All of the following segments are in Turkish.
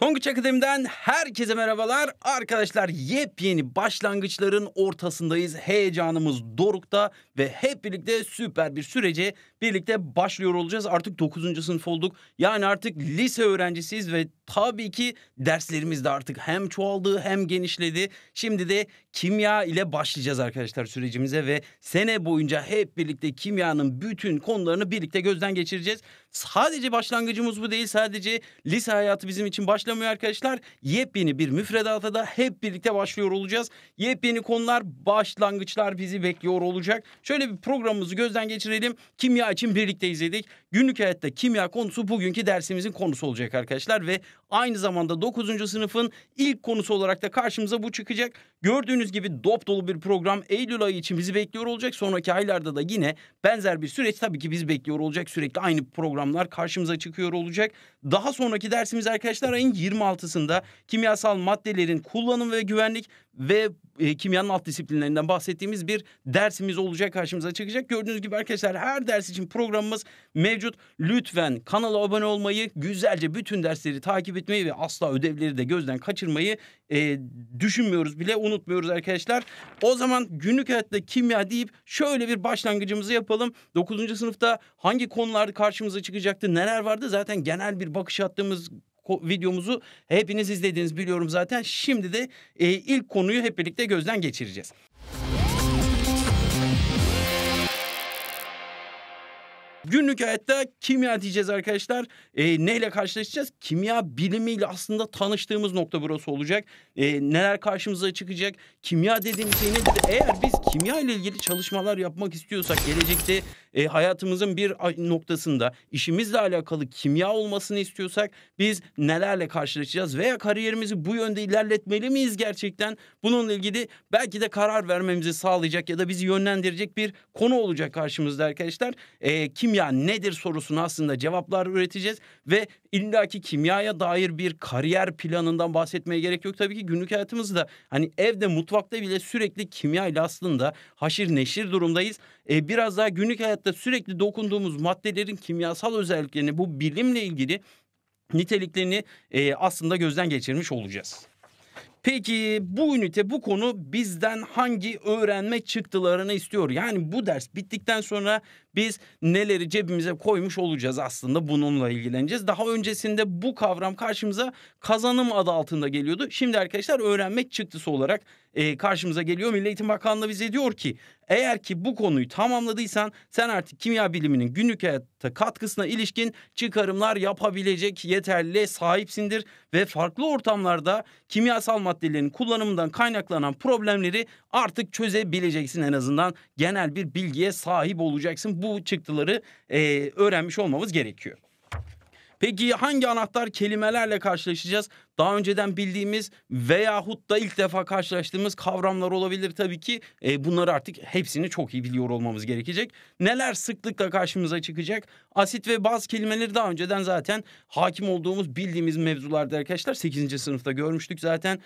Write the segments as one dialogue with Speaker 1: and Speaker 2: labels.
Speaker 1: Tonguç Akademi'den herkese merhabalar. Arkadaşlar yepyeni başlangıçların ortasındayız. Heyecanımız dorukta ve hep birlikte süper bir sürece birlikte başlıyor olacağız. Artık 9. sınıf olduk. Yani artık lise öğrencisiyiz ve tabii ki derslerimiz de artık hem çoğaldı hem genişledi. Şimdi de kimya ile başlayacağız arkadaşlar sürecimize ve sene boyunca hep birlikte kimyanın bütün konularını birlikte gözden geçireceğiz. Sadece başlangıcımız bu değil sadece lise hayatı bizim için başlamıyor arkadaşlar. Yepyeni bir müfredata da hep birlikte başlıyor olacağız. Yepyeni konular başlangıçlar bizi bekliyor olacak. Şöyle bir programımızı gözden geçirelim. Kimya için birlikte izledik. Günlük hayatta kimya konusu bugünkü dersimizin konusu olacak arkadaşlar ve aynı zamanda 9. sınıfın ilk konusu olarak da karşımıza bu çıkacak. Gördüğünüz gibi dop dolu bir program Eylül ayı için bizi bekliyor olacak. Sonraki aylarda da yine benzer bir süreç tabii ki biz bekliyor olacak. Sürekli aynı programlar karşımıza çıkıyor olacak. Daha sonraki dersimiz arkadaşlar ayın 26'sında kimyasal maddelerin kullanım ve güvenlik ve e, kimyanın alt disiplinlerinden bahsettiğimiz bir dersimiz olacak karşımıza çıkacak. Gördüğünüz gibi arkadaşlar her ders için programımız mevcut. Lütfen kanala abone olmayı, güzelce bütün dersleri takip etmeyi ve asla ödevleri de gözden kaçırmayı e, düşünmüyoruz bile unutmuyoruz arkadaşlar. O zaman günlük hayatta kimya deyip şöyle bir başlangıcımızı yapalım. 9. sınıfta hangi konular karşımıza çıkacaktı, neler vardı zaten genel bir bakış attığımız videomuzu hepiniz izlediniz biliyorum zaten. Şimdi de e, ilk konuyu hep birlikte gözden geçireceğiz. Günlük hayatta kimya diyeceğiz arkadaşlar. E, neyle karşılaşacağız? Kimya bilimiyle aslında tanıştığımız nokta burası olacak. E, neler karşımıza çıkacak? Kimya dediğimiz şey nedir? Eğer biz kimya ile ilgili çalışmalar yapmak istiyorsak gelecekte e, hayatımızın bir noktasında işimizle alakalı kimya olmasını istiyorsak biz nelerle karşılaşacağız? Veya kariyerimizi bu yönde ilerletmeli miyiz gerçekten? Bununla ilgili belki de karar vermemizi sağlayacak ya da bizi yönlendirecek bir konu olacak karşımızda arkadaşlar. E, kim kimya nedir sorusunu aslında cevaplar üreteceğiz ve illaki kimyaya dair bir kariyer planından bahsetmeye gerek yok. Tabii ki günlük hayatımızda hani evde mutfakta bile sürekli kimya ile aslında haşir neşir durumdayız. Ee, biraz daha günlük hayatta sürekli dokunduğumuz maddelerin kimyasal özelliklerini bu bilimle ilgili niteliklerini e, aslında gözden geçirmiş olacağız. Peki bu ünite bu konu bizden hangi öğrenme çıktılarını istiyor? Yani bu ders bittikten sonra biz neleri cebimize koymuş olacağız aslında bununla ilgileneceğiz. Daha öncesinde bu kavram karşımıza kazanım adı altında geliyordu. Şimdi arkadaşlar öğrenme çıktısı olarak e, karşımıza geliyor. Milli Eğitim Bakanlığı bize diyor ki eğer ki bu konuyu tamamladıysan sen artık kimya biliminin günlük hayatta katkısına ilişkin çıkarımlar yapabilecek yeterli sahipsindir ve farklı ortamlarda kimyasal maddelerin kullanımından kaynaklanan problemleri artık çözebileceksin en azından genel bir bilgiye sahip olacaksın. Bu çıktıları e, öğrenmiş olmamız gerekiyor. Peki hangi anahtar kelimelerle karşılaşacağız? daha önceden bildiğimiz veyahut da ilk defa karşılaştığımız kavramlar olabilir tabii ki. E, bunları artık hepsini çok iyi biliyor olmamız gerekecek. Neler sıklıkla karşımıza çıkacak? Asit ve baz kelimeleri daha önceden zaten hakim olduğumuz bildiğimiz mevzularda arkadaşlar 8. sınıfta görmüştük zaten.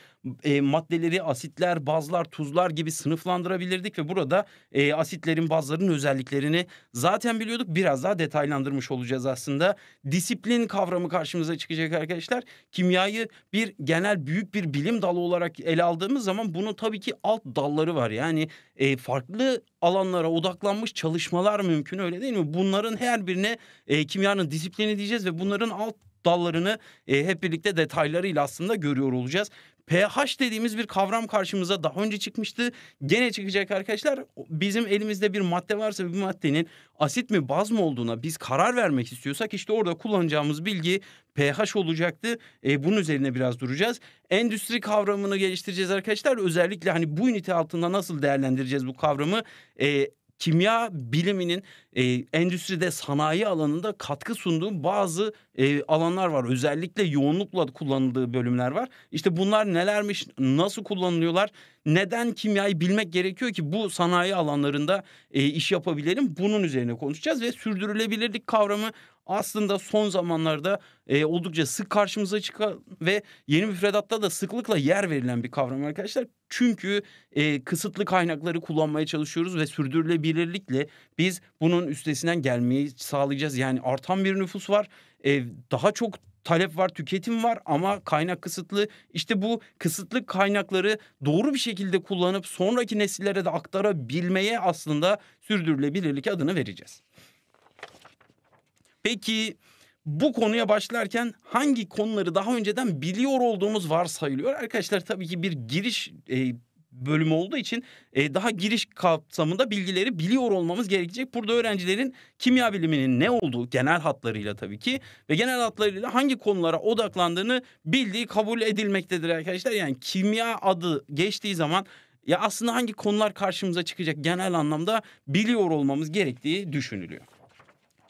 Speaker 1: E, maddeleri asitler, bazlar, tuzlar gibi sınıflandırabilirdik ve burada e, asitlerin, bazların özelliklerini zaten biliyorduk. Biraz daha detaylandırmış olacağız aslında. Disiplin kavramı karşımıza çıkacak arkadaşlar. Kimyayı bir genel büyük bir bilim dalı olarak ele aldığımız zaman bunun tabii ki alt dalları var. Yani e, farklı alanlara odaklanmış çalışmalar mümkün öyle değil mi? Bunların her birine e, kimyanın disiplini diyeceğiz ve bunların alt dallarını e, hep birlikte detaylarıyla aslında görüyor olacağız pH dediğimiz bir kavram karşımıza daha önce çıkmıştı. Gene çıkacak arkadaşlar. Bizim elimizde bir madde varsa bir maddenin asit mi baz mı olduğuna biz karar vermek istiyorsak işte orada kullanacağımız bilgi pH olacaktı. E, bunun üzerine biraz duracağız. Endüstri kavramını geliştireceğiz arkadaşlar. Özellikle hani bu ünite altında nasıl değerlendireceğiz bu kavramı? E, kimya biliminin e, endüstride sanayi alanında katkı sunduğu bazı e, alanlar var. Özellikle yoğunlukla kullanıldığı bölümler var. İşte bunlar nelermiş, nasıl kullanılıyorlar, neden kimyayı bilmek gerekiyor ki bu sanayi alanlarında e, iş yapabilirim? bunun üzerine konuşacağız. Ve sürdürülebilirlik kavramı aslında son zamanlarda e, oldukça sık karşımıza çıkan ve yeni müfredatta da sıklıkla yer verilen bir kavram arkadaşlar. Çünkü e, kısıtlı kaynakları kullanmaya çalışıyoruz ve sürdürülebilirlikle biz bunun üstesinden gelmeyi sağlayacağız. Yani artan bir nüfus var, e, daha çok talep var, tüketim var ama kaynak kısıtlı. İşte bu kısıtlı kaynakları doğru bir şekilde kullanıp sonraki nesillere de aktarabilmeye aslında sürdürülebilirlik adını vereceğiz. Peki bu konuya başlarken hangi konuları daha önceden biliyor olduğumuz varsayılıyor? Arkadaşlar tabii ki bir giriş e, bölümü olduğu için e, daha giriş kapsamında bilgileri biliyor olmamız gerekecek. Burada öğrencilerin kimya biliminin ne olduğu genel hatlarıyla tabii ki ve genel hatlarıyla hangi konulara odaklandığını bildiği kabul edilmektedir arkadaşlar. Yani kimya adı geçtiği zaman ya aslında hangi konular karşımıza çıkacak genel anlamda biliyor olmamız gerektiği düşünülüyor.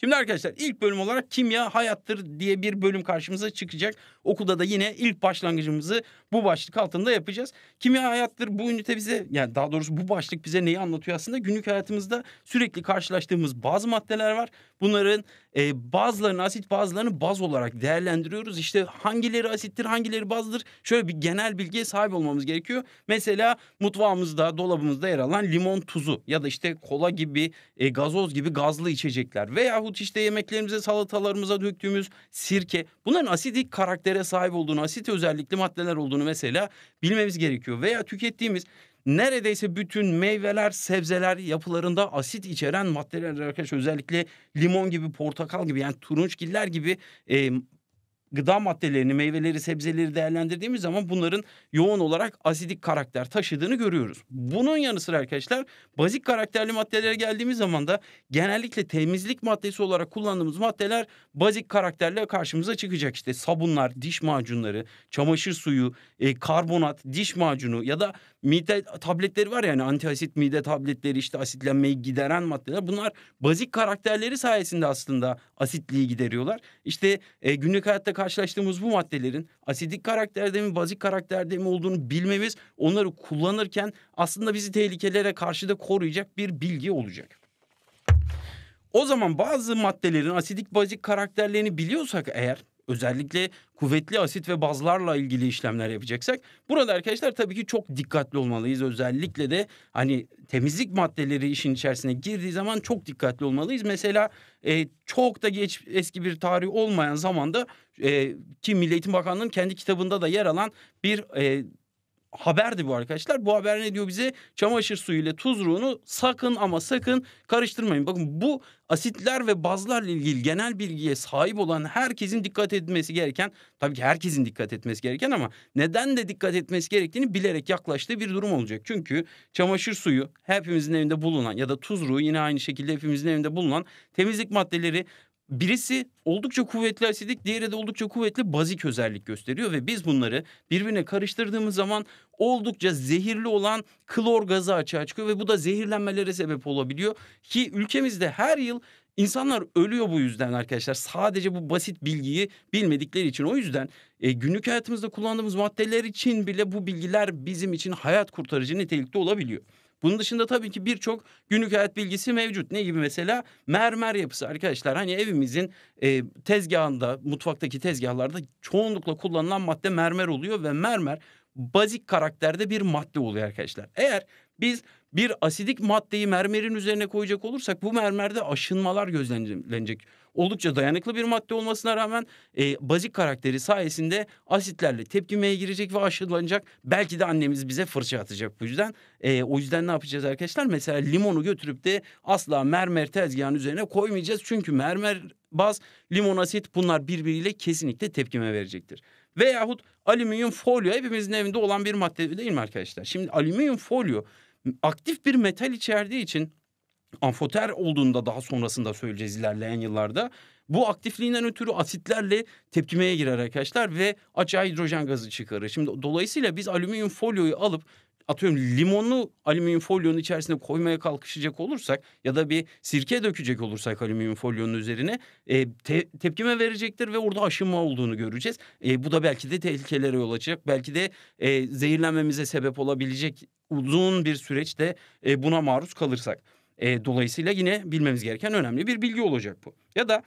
Speaker 1: Şimdi arkadaşlar ilk bölüm olarak kimya hayattır diye bir bölüm karşımıza çıkacak. Okulda da yine ilk başlangıcımızı bu başlık altında yapacağız. Kimya hayattır bu ünite bize yani daha doğrusu bu başlık bize neyi anlatıyor aslında? Günlük hayatımızda sürekli karşılaştığımız bazı maddeler var. Bunların e, bazılarını asit bazılarını baz olarak değerlendiriyoruz. İşte hangileri asittir hangileri bazdır şöyle bir genel bilgiye sahip olmamız gerekiyor. Mesela mutfağımızda dolabımızda yer alan limon tuzu ya da işte kola gibi e, gazoz gibi gazlı içecekler veyahut işte yemeklerimize salatalarımıza döktüğümüz sirke bunların asidik karakteri değere sahip olduğunu, asit özellikli maddeler olduğunu mesela bilmemiz gerekiyor. Veya tükettiğimiz neredeyse bütün meyveler, sebzeler yapılarında asit içeren maddeler arkadaşlar özellikle limon gibi, portakal gibi yani turunçgiller gibi e, gıda maddelerini, meyveleri, sebzeleri değerlendirdiğimiz zaman bunların yoğun olarak asidik karakter taşıdığını görüyoruz. Bunun yanı sıra arkadaşlar bazik karakterli maddelere geldiğimiz zaman da genellikle temizlik maddesi olarak kullandığımız maddeler bazik karakterle karşımıza çıkacak. İşte sabunlar, diş macunları, çamaşır suyu, e, karbonat, diş macunu ya da mide tabletleri var yani antiasit mide tabletleri işte asitlenmeyi gideren maddeler. Bunlar bazik karakterleri sayesinde aslında asitliği gideriyorlar. İşte e, günlük hayatta karşılaştığımız bu maddelerin asidik karakterde mi bazik karakterde mi olduğunu bilmemiz onları kullanırken aslında bizi tehlikelere karşı da koruyacak bir bilgi olacak. O zaman bazı maddelerin asidik bazik karakterlerini biliyorsak eğer özellikle kuvvetli asit ve bazlarla ilgili işlemler yapacaksak burada arkadaşlar tabii ki çok dikkatli olmalıyız. Özellikle de hani temizlik maddeleri işin içerisine girdiği zaman çok dikkatli olmalıyız. Mesela e, çok da geç eski bir tarih olmayan zamanda e, ki Milli Eğitim Bakanlığı'nın kendi kitabında da yer alan bir e, haberdi bu arkadaşlar. Bu haber ne diyor bize? Çamaşır suyu ile tuz ruğunu sakın ama sakın karıştırmayın. Bakın bu asitler ve bazlarla ilgili genel bilgiye sahip olan herkesin dikkat etmesi gereken, tabii ki herkesin dikkat etmesi gereken ama neden de dikkat etmesi gerektiğini bilerek yaklaştığı bir durum olacak. Çünkü çamaşır suyu hepimizin evinde bulunan ya da tuz ruğu yine aynı şekilde hepimizin evinde bulunan temizlik maddeleri birisi oldukça kuvvetli asidik, diğeri de oldukça kuvvetli bazik özellik gösteriyor ve biz bunları birbirine karıştırdığımız zaman oldukça zehirli olan klor gazı açığa çıkıyor ve bu da zehirlenmelere sebep olabiliyor ki ülkemizde her yıl insanlar ölüyor bu yüzden arkadaşlar. Sadece bu basit bilgiyi bilmedikleri için. O yüzden e, günlük hayatımızda kullandığımız maddeler için bile bu bilgiler bizim için hayat kurtarıcı nitelikte olabiliyor. Bunun dışında tabii ki birçok günlük hayat bilgisi mevcut. Ne gibi mesela? Mermer yapısı arkadaşlar. Hani evimizin e, tezgahında, mutfaktaki tezgahlarda çoğunlukla kullanılan madde mermer oluyor ve mermer bazik karakterde bir madde oluyor arkadaşlar. Eğer biz bir asidik maddeyi mermerin üzerine koyacak olursak bu mermerde aşınmalar gözlenecek oldukça dayanıklı bir madde olmasına rağmen e, bazik karakteri sayesinde asitlerle tepkimeye girecek ve aşılanacak. Belki de annemiz bize fırça atacak bu yüzden. E, o yüzden ne yapacağız arkadaşlar? Mesela limonu götürüp de asla mermer tezgahın üzerine koymayacağız. Çünkü mermer baz, limon asit bunlar birbiriyle kesinlikle tepkime verecektir. Veyahut alüminyum folyo hepimizin evinde olan bir madde değil mi arkadaşlar? Şimdi alüminyum folyo aktif bir metal içerdiği için amfoter olduğunda daha sonrasında söyleyeceğiz ilerleyen yıllarda. Bu aktifliğinden ötürü asitlerle tepkimeye girer arkadaşlar ve açığa hidrojen gazı çıkarır. Şimdi dolayısıyla biz alüminyum folyoyu alıp atıyorum limonlu alüminyum folyonun içerisine koymaya kalkışacak olursak ya da bir sirke dökecek olursak alüminyum folyonun üzerine e, te, tepkime verecektir ve orada aşınma olduğunu göreceğiz. E, bu da belki de tehlikelere yol açacak. Belki de e, zehirlenmemize sebep olabilecek uzun bir süreçte e, buna maruz kalırsak. E, dolayısıyla yine bilmemiz gereken önemli bir bilgi olacak bu. Ya da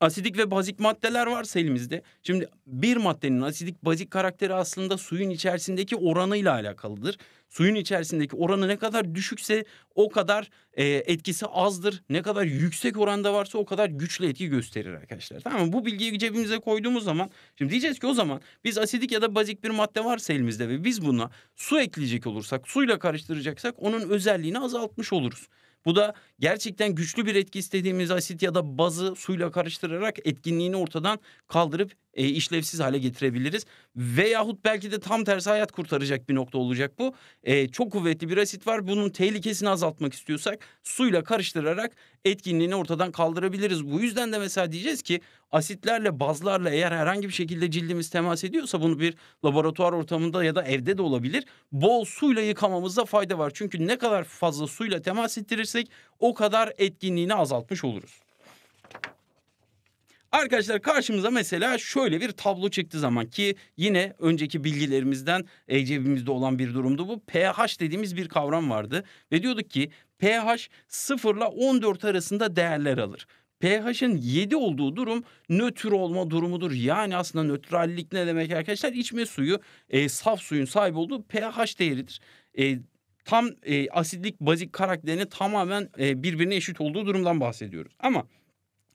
Speaker 1: asidik ve bazik maddeler varsa elimizde. Şimdi bir maddenin asidik bazik karakteri aslında suyun içerisindeki oranıyla alakalıdır suyun içerisindeki oranı ne kadar düşükse o kadar e, etkisi azdır. Ne kadar yüksek oranda varsa o kadar güçlü etki gösterir arkadaşlar. Tamam mı? Bu bilgiyi cebimize koyduğumuz zaman şimdi diyeceğiz ki o zaman biz asidik ya da bazik bir madde varsa elimizde ve biz buna su ekleyecek olursak, suyla karıştıracaksak onun özelliğini azaltmış oluruz. Bu da gerçekten güçlü bir etki istediğimiz asit ya da bazı suyla karıştırarak etkinliğini ortadan kaldırıp e, işlevsiz hale getirebiliriz. Veyahut belki de tam tersi hayat kurtaracak bir nokta olacak bu. E, çok kuvvetli bir asit var. Bunun tehlikesini azaltmak istiyorsak suyla karıştırarak etkinliğini ortadan kaldırabiliriz. Bu yüzden de mesela diyeceğiz ki asitlerle bazlarla eğer herhangi bir şekilde cildimiz temas ediyorsa bunu bir laboratuvar ortamında ya da evde de olabilir bol suyla yıkamamızda fayda var. Çünkü ne kadar fazla suyla temas ettirirsek o kadar etkinliğini azaltmış oluruz. Arkadaşlar karşımıza mesela şöyle bir tablo çıktı zaman ki yine önceki bilgilerimizden e, cebimizde olan bir durumdu bu. pH dediğimiz bir kavram vardı ve diyorduk ki pH 0 ile 14 arasında değerler alır pH'in 7 olduğu durum nötr olma durumudur. Yani aslında nötrallik ne demek arkadaşlar? İçme suyu e, saf suyun sahip olduğu pH değeridir. E, tam e, asitlik bazik karakterini tamamen e, birbirine eşit olduğu durumdan bahsediyoruz. Ama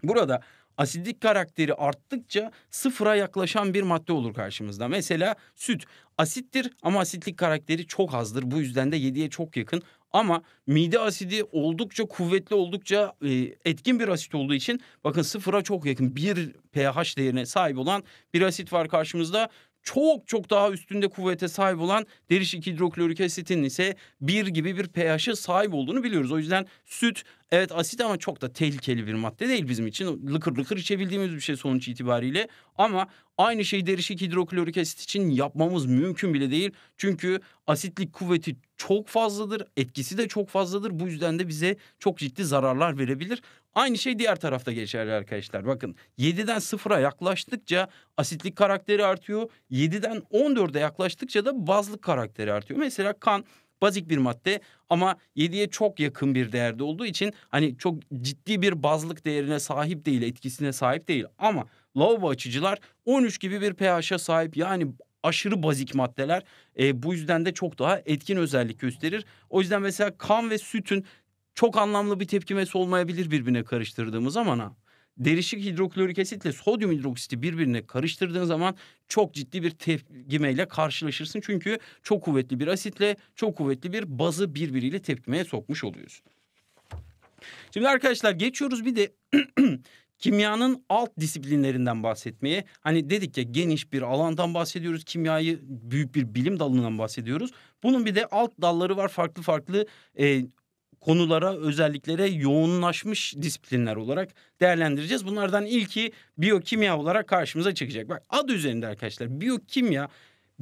Speaker 1: burada asidlik karakteri arttıkça sıfıra yaklaşan bir madde olur karşımızda. Mesela süt asittir ama asitlik karakteri çok azdır. Bu yüzden de 7'ye çok yakın ama mide asidi oldukça kuvvetli oldukça e, etkin bir asit olduğu için bakın sıfıra çok yakın bir pH değerine sahip olan bir asit var karşımızda çok çok daha üstünde kuvvete sahip olan derişik hidroklorik asitin ise bir gibi bir pH'e sahip olduğunu biliyoruz. O yüzden süt evet asit ama çok da tehlikeli bir madde değil bizim için. Lıkır lıkır içebildiğimiz bir şey sonuç itibariyle. Ama aynı şey derişik hidroklorik asit için yapmamız mümkün bile değil. Çünkü asitlik kuvveti çok fazladır. Etkisi de çok fazladır. Bu yüzden de bize çok ciddi zararlar verebilir. Aynı şey diğer tarafta geçerli arkadaşlar. Bakın 7'den 0'a yaklaştıkça asitlik karakteri artıyor. 7'den 14'e yaklaştıkça da bazlık karakteri artıyor. Mesela kan bazik bir madde ama 7'ye çok yakın bir değerde olduğu için hani çok ciddi bir bazlık değerine sahip değil, etkisine sahip değil. Ama lavabo açıcılar 13 gibi bir pH'a sahip yani aşırı bazik maddeler. E, bu yüzden de çok daha etkin özellik gösterir. O yüzden mesela kan ve sütün çok anlamlı bir tepkimesi olmayabilir birbirine karıştırdığımız zaman ha. Derişik hidroklorik asitle sodyum hidroksiti birbirine karıştırdığın zaman çok ciddi bir tepkimeyle karşılaşırsın. Çünkü çok kuvvetli bir asitle çok kuvvetli bir bazı birbiriyle tepkimeye sokmuş oluyorsun. Şimdi arkadaşlar geçiyoruz bir de kimyanın alt disiplinlerinden bahsetmeye. Hani dedik ya geniş bir alandan bahsediyoruz. Kimyayı büyük bir bilim dalından bahsediyoruz. Bunun bir de alt dalları var. Farklı farklı e, konulara, özelliklere yoğunlaşmış disiplinler olarak değerlendireceğiz. Bunlardan ilki biyokimya olarak karşımıza çıkacak. Bak adı üzerinde arkadaşlar biyokimya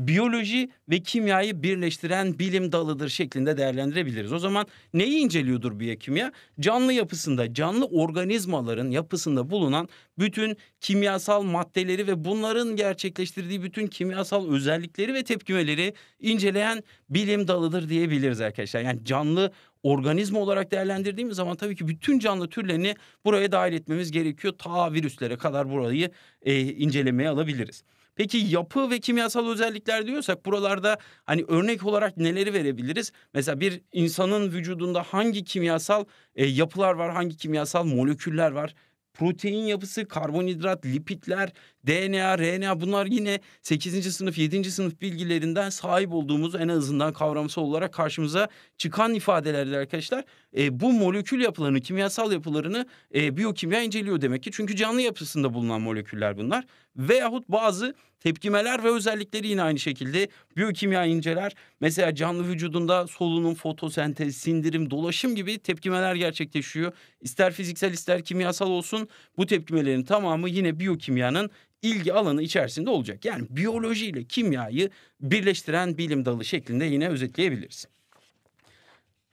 Speaker 1: biyoloji ve kimyayı birleştiren bilim dalıdır şeklinde değerlendirebiliriz. O zaman neyi inceliyordur biyokimya? Canlı yapısında, canlı organizmaların yapısında bulunan bütün kimyasal maddeleri ve bunların gerçekleştirdiği bütün kimyasal özellikleri ve tepkimeleri inceleyen bilim dalıdır diyebiliriz arkadaşlar. Yani canlı organizma olarak değerlendirdiğimiz zaman tabii ki bütün canlı türlerini buraya dahil etmemiz gerekiyor. Ta virüslere kadar burayı e, incelemeye alabiliriz. Peki yapı ve kimyasal özellikler diyorsak buralarda hani örnek olarak neleri verebiliriz? Mesela bir insanın vücudunda hangi kimyasal e, yapılar var, hangi kimyasal moleküller var? protein yapısı, karbonhidrat, lipidler, DNA, RNA bunlar yine 8. sınıf, 7. sınıf bilgilerinden sahip olduğumuz en azından kavramsal olarak karşımıza çıkan ifadelerdir arkadaşlar e, bu molekül yapılarını, kimyasal yapılarını e, biyokimya inceliyor demek ki. Çünkü canlı yapısında bulunan moleküller bunlar. Veyahut bazı tepkimeler ve özellikleri yine aynı şekilde biyokimya inceler. Mesela canlı vücudunda solunum, fotosentez, sindirim, dolaşım gibi tepkimeler gerçekleşiyor. İster fiziksel ister kimyasal olsun bu tepkimelerin tamamı yine biyokimyanın ilgi alanı içerisinde olacak. Yani biyoloji ile kimyayı birleştiren bilim dalı şeklinde yine özetleyebiliriz.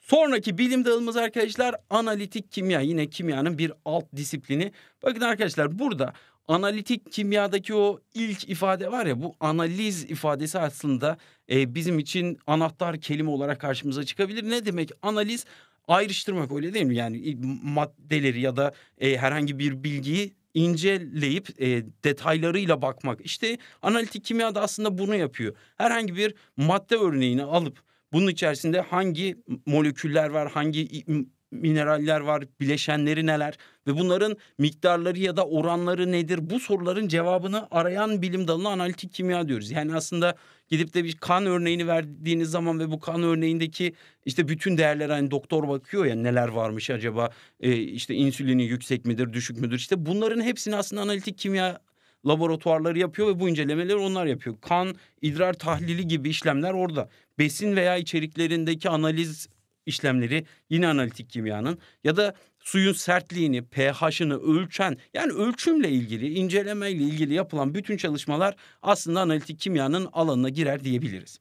Speaker 1: Sonraki bilim dalımız arkadaşlar analitik kimya. Yine kimyanın bir alt disiplini. Bakın arkadaşlar burada analitik kimyadaki o ilk ifade var ya bu analiz ifadesi aslında e, bizim için anahtar kelime olarak karşımıza çıkabilir. Ne demek analiz? Ayrıştırmak öyle değil mi? Yani maddeleri ya da e, herhangi bir bilgiyi inceleyip e, detaylarıyla bakmak. İşte analitik kimya da aslında bunu yapıyor. Herhangi bir madde örneğini alıp bunun içerisinde hangi moleküller var, hangi mineraller var, bileşenleri neler ve bunların miktarları ya da oranları nedir? Bu soruların cevabını arayan bilim dalına analitik kimya diyoruz. Yani aslında gidip de bir kan örneğini verdiğiniz zaman ve bu kan örneğindeki işte bütün değerler hani doktor bakıyor ya neler varmış acaba e, işte insülini yüksek midir, düşük müdür? İşte bunların hepsini aslında analitik kimya laboratuvarları yapıyor ve bu incelemeleri onlar yapıyor. Kan, idrar tahlili gibi işlemler orada besin veya içeriklerindeki analiz işlemleri yine analitik kimyanın ya da suyun sertliğini, pH'ını ölçen yani ölçümle ilgili, incelemeyle ilgili yapılan bütün çalışmalar aslında analitik kimyanın alanına girer diyebiliriz.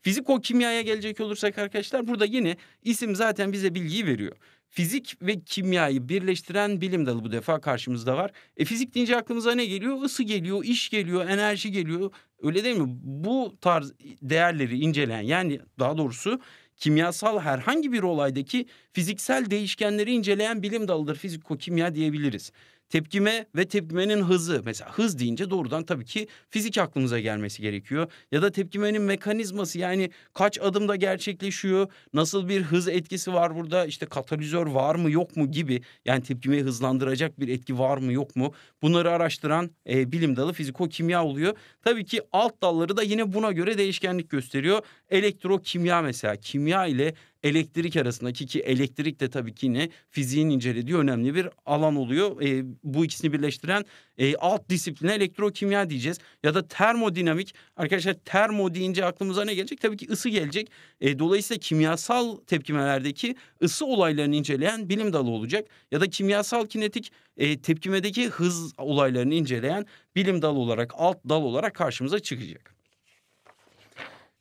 Speaker 1: Fiziko kimyaya gelecek olursak arkadaşlar burada yine isim zaten bize bilgiyi veriyor. Fizik ve kimyayı birleştiren bilim dalı bu defa karşımızda var. E fizik deyince aklımıza ne geliyor? Isı geliyor, iş geliyor, enerji geliyor. Öyle değil mi? Bu tarz değerleri inceleyen yani daha doğrusu kimyasal herhangi bir olaydaki fiziksel değişkenleri inceleyen bilim dalıdır fiziko kimya diyebiliriz. Tepkime ve tepkimenin hızı. Mesela hız deyince doğrudan tabii ki fizik aklımıza gelmesi gerekiyor. Ya da tepkimenin mekanizması yani kaç adımda gerçekleşiyor, nasıl bir hız etkisi var burada, işte katalizör var mı yok mu gibi. Yani tepkimeyi hızlandıracak bir etki var mı yok mu? Bunları araştıran e, bilim dalı fiziko-kimya oluyor. Tabii ki alt dalları da yine buna göre değişkenlik gösteriyor. Elektrokimya mesela kimya ile elektrik arasındaki ki elektrik de tabii ki yine fiziğin incelediği önemli bir alan oluyor. E, bu ikisini birleştiren e, alt disipline elektrokimya diyeceğiz. Ya da termodinamik arkadaşlar termo deyince aklımıza ne gelecek? Tabii ki ısı gelecek. E, dolayısıyla kimyasal tepkimelerdeki ısı olaylarını inceleyen bilim dalı olacak. Ya da kimyasal kinetik e, tepkimedeki hız olaylarını inceleyen bilim dalı olarak alt dal olarak karşımıza çıkacak.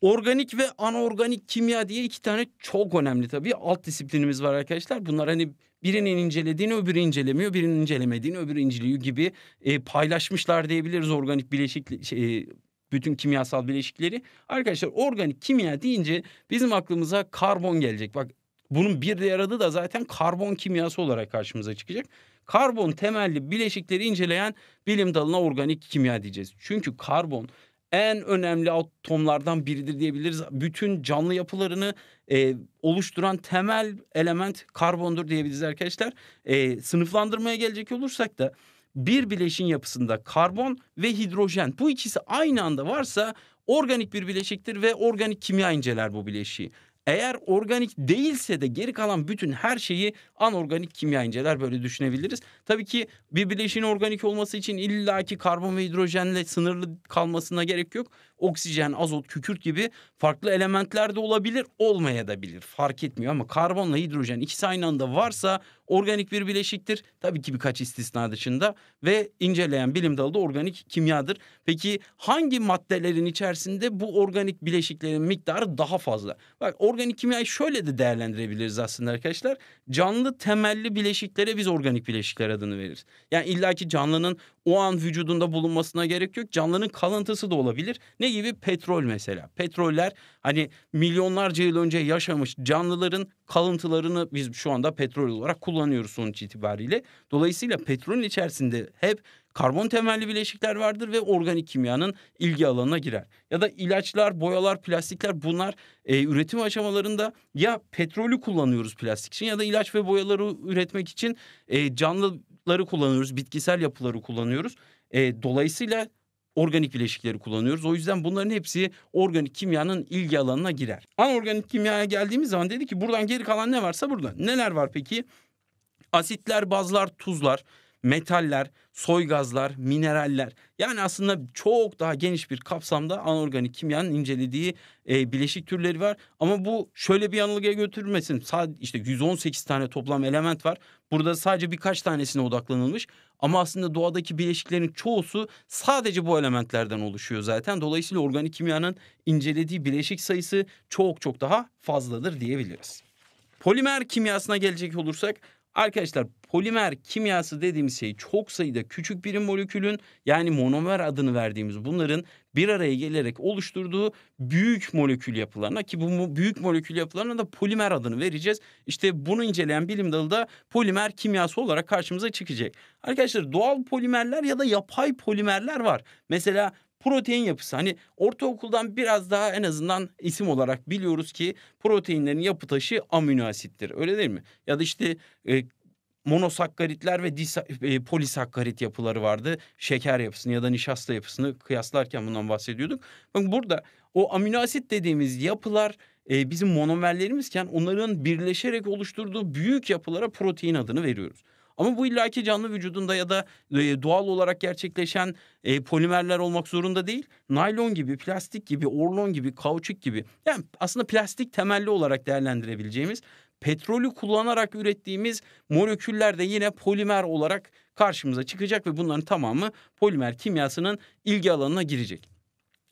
Speaker 1: Organik ve anorganik kimya diye iki tane çok önemli tabii alt disiplinimiz var arkadaşlar. Bunlar hani birinin incelediğini öbürü incelemiyor, birinin incelemediğini öbürü inceliyor gibi e, paylaşmışlar diyebiliriz organik bileşik şey, e, bütün kimyasal bileşikleri. Arkadaşlar organik kimya deyince bizim aklımıza karbon gelecek. Bak bunun bir diğer adı da zaten karbon kimyası olarak karşımıza çıkacak. Karbon temelli bileşikleri inceleyen bilim dalına organik kimya diyeceğiz. Çünkü karbon en önemli atomlardan biridir diyebiliriz. Bütün canlı yapılarını e, oluşturan temel element karbondur diyebiliriz arkadaşlar. E, sınıflandırmaya gelecek olursak da bir bileşin yapısında karbon ve hidrojen bu ikisi aynı anda varsa organik bir bileşiktir ve organik kimya inceler bu bileşiği. Eğer organik değilse de geri kalan bütün her şeyi anorganik kimya inceler böyle düşünebiliriz. Tabii ki bir bileşin organik olması için illaki karbon ve hidrojenle sınırlı kalmasına gerek yok oksijen, azot, kükürt gibi farklı elementler de olabilir, olmayabilir, Fark etmiyor ama karbonla hidrojen ikisi aynı anda varsa organik bir bileşiktir. Tabii ki birkaç istisna dışında ve inceleyen bilim dalı da organik kimyadır. Peki hangi maddelerin içerisinde bu organik bileşiklerin miktarı daha fazla? Bak organik kimyayı şöyle de değerlendirebiliriz aslında arkadaşlar. Canlı temelli bileşiklere biz organik bileşikler adını veririz. Yani illaki canlının o an vücudunda bulunmasına gerek yok. Canlının kalıntısı da olabilir. Ne gibi petrol mesela. Petroller hani milyonlarca yıl önce yaşamış canlıların kalıntılarını biz şu anda petrol olarak kullanıyoruz sonuç itibariyle. Dolayısıyla petrolün içerisinde hep karbon temelli bileşikler vardır ve organik kimyanın ilgi alanına girer. Ya da ilaçlar, boyalar, plastikler bunlar e, üretim aşamalarında ya petrolü kullanıyoruz plastik için ya da ilaç ve boyaları üretmek için e, canlıları kullanıyoruz, bitkisel yapıları kullanıyoruz. E, dolayısıyla organik bileşikleri kullanıyoruz. O yüzden bunların hepsi organik kimyanın ilgi alanına girer. Anorganik kimyaya geldiğimiz zaman dedi ki buradan geri kalan ne varsa burada. Neler var peki? Asitler, bazlar, tuzlar metaller, soy gazlar, mineraller. Yani aslında çok daha geniş bir kapsamda anorganik kimyanın incelediği e, bileşik türleri var. Ama bu şöyle bir yanılgıya götürülmesin. Sadece işte 118 tane toplam element var. Burada sadece birkaç tanesine odaklanılmış. Ama aslında doğadaki bileşiklerin çoğusu sadece bu elementlerden oluşuyor zaten. Dolayısıyla organik kimyanın incelediği bileşik sayısı çok çok daha fazladır diyebiliriz. Polimer kimyasına gelecek olursak arkadaşlar Polimer kimyası dediğimiz şey çok sayıda küçük bir molekülün yani monomer adını verdiğimiz bunların bir araya gelerek oluşturduğu büyük molekül yapılarına ki bu büyük molekül yapılarına da polimer adını vereceğiz. İşte bunu inceleyen bilim dalı da polimer kimyası olarak karşımıza çıkacak. Arkadaşlar doğal polimerler ya da yapay polimerler var. Mesela protein yapısı. Hani ortaokuldan biraz daha en azından isim olarak biliyoruz ki proteinlerin yapı taşı amino asittir. Öyle değil mi? Ya da işte e, monosakkaritler ve e, polisakkarit yapıları vardı. Şeker yapısını ya da nişasta yapısını kıyaslarken bundan bahsediyorduk. Bakın burada o amino asit dediğimiz yapılar e, bizim monomerlerimizken onların birleşerek oluşturduğu büyük yapılara protein adını veriyoruz. Ama bu illaki canlı vücudunda ya da e, doğal olarak gerçekleşen e, polimerler olmak zorunda değil. Naylon gibi, plastik gibi, orlon gibi, kauçuk gibi. Yani aslında plastik temelli olarak değerlendirebileceğimiz petrolü kullanarak ürettiğimiz moleküller de yine polimer olarak karşımıza çıkacak ve bunların tamamı polimer kimyasının ilgi alanına girecek.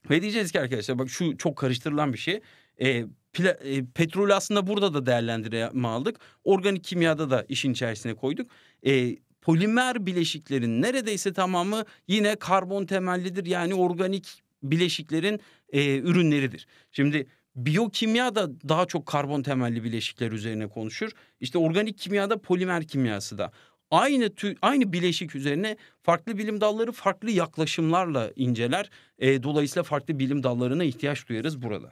Speaker 1: Ve diyeceğiz ki arkadaşlar bak şu çok karıştırılan bir şey. E, pla, e, petrolü aslında burada da değerlendirme aldık. Organik kimyada da işin içerisine koyduk. E, polimer bileşiklerin neredeyse tamamı yine karbon temellidir. Yani organik bileşiklerin e, ürünleridir. Şimdi Biyokimya da daha çok karbon temelli bileşikler üzerine konuşur. İşte organik kimyada polimer kimyası da. Aynı tü, aynı bileşik üzerine farklı bilim dalları farklı yaklaşımlarla inceler. E, dolayısıyla farklı bilim dallarına ihtiyaç duyarız burada.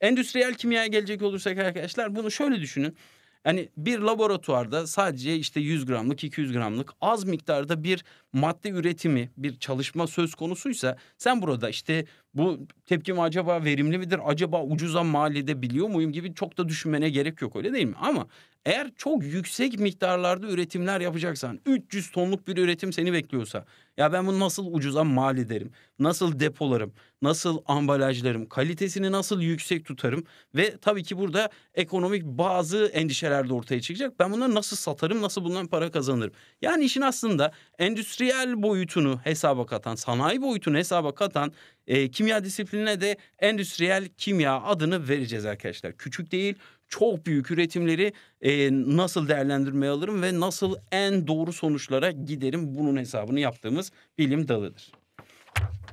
Speaker 1: Endüstriyel kimyaya gelecek olursak arkadaşlar bunu şöyle düşünün. Yani bir laboratuvarda sadece işte 100 gramlık 200 gramlık az miktarda bir madde üretimi bir çalışma söz konusuysa sen burada işte bu tepkim acaba verimli midir acaba ucuza mal edebiliyor muyum gibi çok da düşünmene gerek yok öyle değil mi? Ama eğer çok yüksek miktarlarda üretimler yapacaksan 300 tonluk bir üretim seni bekliyorsa ya ben bunu nasıl ucuza mal ederim? Nasıl depolarım? Nasıl ambalajlarım? Kalitesini nasıl yüksek tutarım? Ve tabii ki burada ekonomik bazı endişeler de ortaya çıkacak. Ben bunları nasıl satarım? Nasıl bundan para kazanırım? Yani işin aslında endüstriyel boyutunu hesaba katan, sanayi boyutunu hesaba katan e, kimya disiplinine de endüstriyel kimya adını vereceğiz arkadaşlar. Küçük değil, çok büyük üretimleri e, nasıl değerlendirmeye alırım ve nasıl en doğru sonuçlara giderim bunun hesabını yaptığımız bilim dalıdır.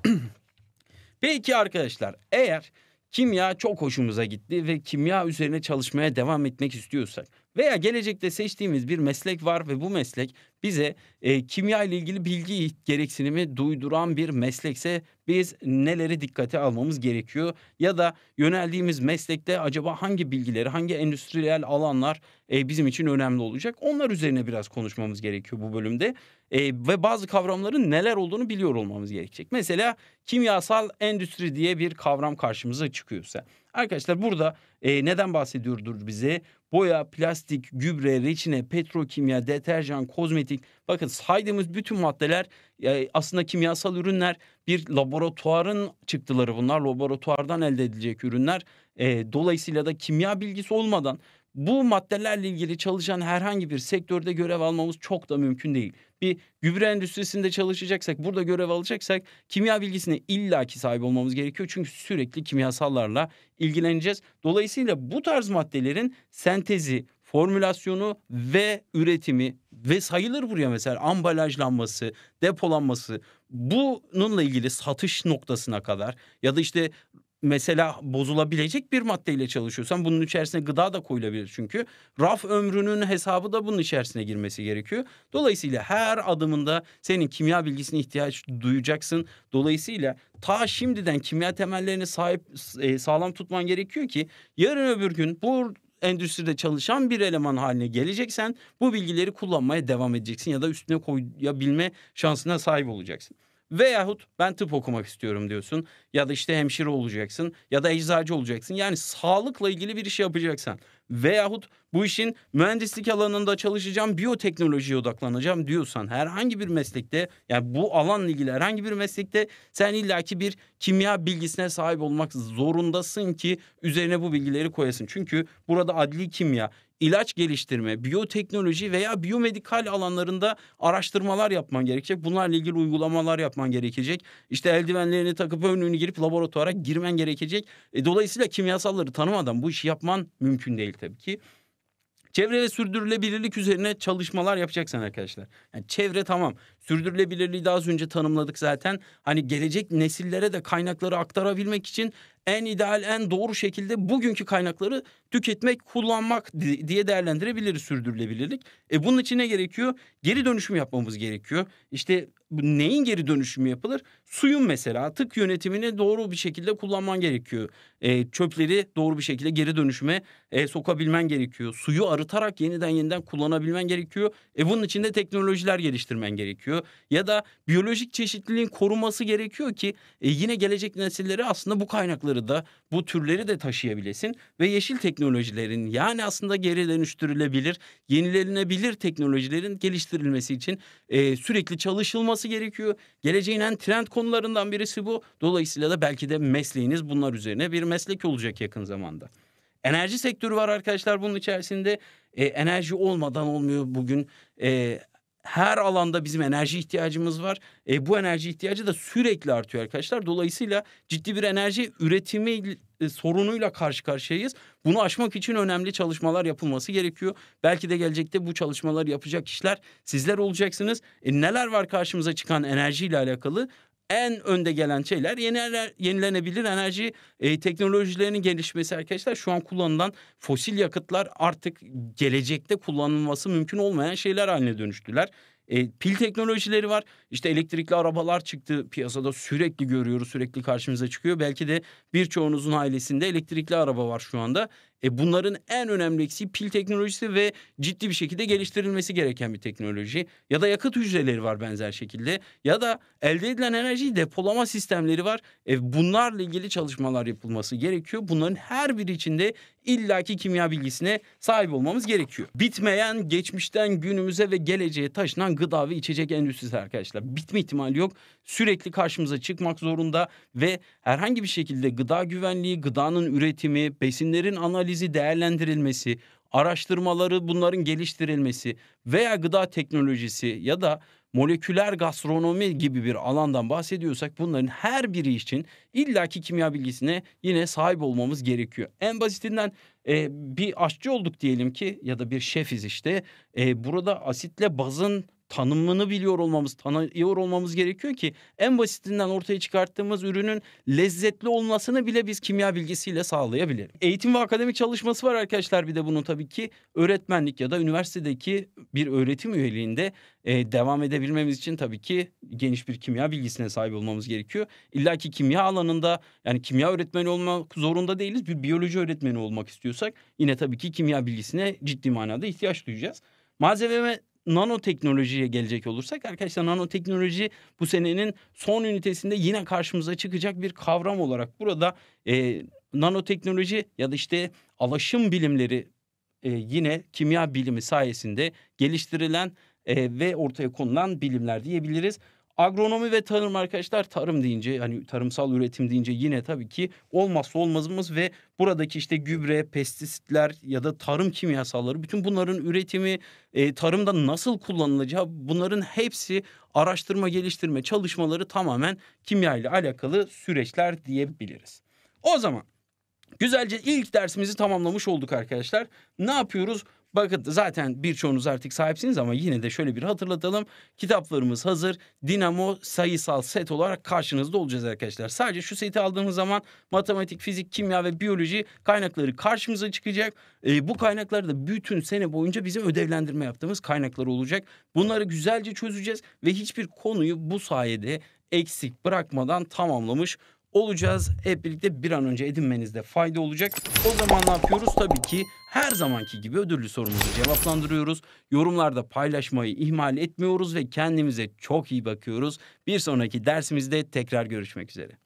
Speaker 1: Peki arkadaşlar eğer kimya çok hoşumuza gitti ve kimya üzerine çalışmaya devam etmek istiyorsak veya gelecekte seçtiğimiz bir meslek var ve bu meslek bize e, kimya ile ilgili bilgi gereksinimi duyduran bir meslekse biz neleri dikkate almamız gerekiyor ya da yöneldiğimiz meslekte acaba hangi bilgileri hangi endüstriyel alanlar e, bizim için önemli olacak onlar üzerine biraz konuşmamız gerekiyor bu bölümde e, ve bazı kavramların neler olduğunu biliyor olmamız gerekecek mesela kimyasal endüstri diye bir kavram karşımıza çıkıyorsa Arkadaşlar burada e, neden bahsediyordur bize? Boya, plastik, gübre, reçine, petrokimya, deterjan, kozmetik. Bakın saydığımız bütün maddeler e, aslında kimyasal ürünler. Bir laboratuvarın çıktıları bunlar. Laboratuvardan elde edilecek ürünler. E, dolayısıyla da kimya bilgisi olmadan bu maddelerle ilgili çalışan herhangi bir sektörde görev almamız çok da mümkün değil bir gübre endüstrisinde çalışacaksak, burada görev alacaksak kimya bilgisine illaki sahip olmamız gerekiyor. Çünkü sürekli kimyasallarla ilgileneceğiz. Dolayısıyla bu tarz maddelerin sentezi, formülasyonu ve üretimi ve sayılır buraya mesela ambalajlanması, depolanması bununla ilgili satış noktasına kadar ya da işte mesela bozulabilecek bir maddeyle çalışıyorsan bunun içerisine gıda da koyulabilir çünkü. Raf ömrünün hesabı da bunun içerisine girmesi gerekiyor. Dolayısıyla her adımında senin kimya bilgisine ihtiyaç duyacaksın. Dolayısıyla ta şimdiden kimya temellerini sahip e, sağlam tutman gerekiyor ki yarın öbür gün bu endüstride çalışan bir eleman haline geleceksen bu bilgileri kullanmaya devam edeceksin ya da üstüne koyabilme şansına sahip olacaksın. Veyahut ben tıp okumak istiyorum diyorsun ya da işte hemşire olacaksın ya da eczacı olacaksın. Yani sağlıkla ilgili bir iş yapacaksan veyahut bu işin mühendislik alanında çalışacağım, biyoteknolojiye odaklanacağım diyorsan herhangi bir meslekte yani bu alanla ilgili herhangi bir meslekte sen illaki bir kimya bilgisine sahip olmak zorundasın ki üzerine bu bilgileri koyasın. Çünkü burada adli kimya ilaç geliştirme, biyoteknoloji veya biyomedikal alanlarında araştırmalar yapman gerekecek. Bunlarla ilgili uygulamalar yapman gerekecek. İşte eldivenlerini takıp önlüğünü girip laboratuvara girmen gerekecek. E, dolayısıyla kimyasalları tanımadan bu işi yapman mümkün değil tabii ki. Çevre ve sürdürülebilirlik üzerine çalışmalar yapacaksın arkadaşlar. Yani çevre tamam. Sürdürülebilirliği daha az önce tanımladık zaten. Hani gelecek nesillere de kaynakları aktarabilmek için en ideal, en doğru şekilde bugünkü kaynakları tüketmek, kullanmak diye değerlendirebiliriz sürdürülebilirlik. E bunun için ne gerekiyor? Geri dönüşüm yapmamız gerekiyor. İşte neyin geri dönüşümü yapılır? Suyun mesela tık yönetimini doğru bir şekilde kullanman gerekiyor. E, çöpleri doğru bir şekilde geri dönüşüme e, sokabilmen gerekiyor. Suyu arıtarak yeniden yeniden kullanabilmen gerekiyor. E bunun için de teknolojiler geliştirmen gerekiyor. Ya da biyolojik çeşitliliğin korunması gerekiyor ki e, yine gelecek nesilleri aslında bu kaynakları da bu türleri de taşıyabilesin ve yeşil teknolojilerin yani aslında geri dönüştürülebilir, yenilenebilir teknolojilerin geliştirilmesi için e, sürekli çalışılması olması gerekiyor. Geleceğin en trend konularından birisi bu. Dolayısıyla da belki de mesleğiniz bunlar üzerine bir meslek olacak yakın zamanda. Enerji sektörü var arkadaşlar bunun içerisinde. E, enerji olmadan olmuyor bugün. E, her alanda bizim enerji ihtiyacımız var. E, bu enerji ihtiyacı da sürekli artıyor arkadaşlar. Dolayısıyla ciddi bir enerji üretimi e, sorunuyla karşı karşıyayız. Bunu aşmak için önemli çalışmalar yapılması gerekiyor. Belki de gelecekte bu çalışmaları yapacak kişiler sizler olacaksınız. E, neler var karşımıza çıkan enerjiyle alakalı? en önde gelen şeyler yeniler, yenilenebilir enerji e, teknolojilerinin gelişmesi arkadaşlar. Şu an kullanılan fosil yakıtlar artık gelecekte kullanılması mümkün olmayan şeyler haline dönüştüler. E, pil teknolojileri var. İşte elektrikli arabalar çıktı piyasada sürekli görüyoruz, sürekli karşımıza çıkıyor. Belki de birçoğunuzun ailesinde elektrikli araba var şu anda. E bunların en önemli eksiği pil teknolojisi ve ciddi bir şekilde geliştirilmesi gereken bir teknoloji. Ya da yakıt hücreleri var benzer şekilde. Ya da elde edilen enerjiyi depolama sistemleri var. E bunlarla ilgili çalışmalar yapılması gerekiyor. Bunların her biri içinde illaki kimya bilgisine sahip olmamız gerekiyor. Bitmeyen geçmişten günümüze ve geleceğe taşınan gıda ve içecek endüstrisi arkadaşlar. Bitme ihtimali yok. Sürekli karşımıza çıkmak zorunda ve herhangi bir şekilde gıda güvenliği, gıdanın üretimi, besinlerin analizi analizi değerlendirilmesi, araştırmaları bunların geliştirilmesi veya gıda teknolojisi ya da moleküler gastronomi gibi bir alandan bahsediyorsak bunların her biri için illaki kimya bilgisine yine sahip olmamız gerekiyor. En basitinden e, bir aşçı olduk diyelim ki ya da bir şefiz işte e, burada asitle bazın tanımını biliyor olmamız, tanıyor olmamız gerekiyor ki en basitinden ortaya çıkarttığımız ürünün lezzetli olmasını bile biz kimya bilgisiyle sağlayabiliriz. Eğitim ve akademik çalışması var arkadaşlar bir de bunun tabii ki öğretmenlik ya da üniversitedeki bir öğretim üyeliğinde e, devam edebilmemiz için tabii ki geniş bir kimya bilgisine sahip olmamız gerekiyor. İlla ki kimya alanında yani kimya öğretmeni olmak zorunda değiliz. Bir biyoloji öğretmeni olmak istiyorsak yine tabii ki kimya bilgisine ciddi manada ihtiyaç duyacağız. Malzeme nanoteknolojiye gelecek olursak arkadaşlar nanoteknoloji bu senenin son ünitesinde yine karşımıza çıkacak bir kavram olarak burada e, nanoteknoloji ya da işte alaşım bilimleri e, yine kimya bilimi sayesinde geliştirilen e, ve ortaya konulan bilimler diyebiliriz. Agronomi ve tarım arkadaşlar tarım deyince hani tarımsal üretim deyince yine tabii ki olmazsa olmazımız ve buradaki işte gübre, pestisitler ya da tarım kimyasalları bütün bunların üretimi e, tarımda nasıl kullanılacağı bunların hepsi araştırma geliştirme çalışmaları tamamen kimya ile alakalı süreçler diyebiliriz. O zaman güzelce ilk dersimizi tamamlamış olduk arkadaşlar. Ne yapıyoruz? Bakın zaten birçoğunuz artık sahipsiniz ama yine de şöyle bir hatırlatalım. Kitaplarımız hazır. Dinamo sayısal set olarak karşınızda olacağız arkadaşlar. Sadece şu seti aldığımız zaman matematik, fizik, kimya ve biyoloji kaynakları karşımıza çıkacak. E, bu kaynaklar da bütün sene boyunca bizim ödevlendirme yaptığımız kaynaklar olacak. Bunları güzelce çözeceğiz ve hiçbir konuyu bu sayede eksik bırakmadan tamamlamış olacağız. Hep birlikte bir an önce edinmenizde fayda olacak. O zaman ne yapıyoruz? Tabii ki her zamanki gibi ödüllü sorumuzu cevaplandırıyoruz. Yorumlarda paylaşmayı ihmal etmiyoruz ve kendimize çok iyi bakıyoruz. Bir sonraki dersimizde tekrar görüşmek üzere.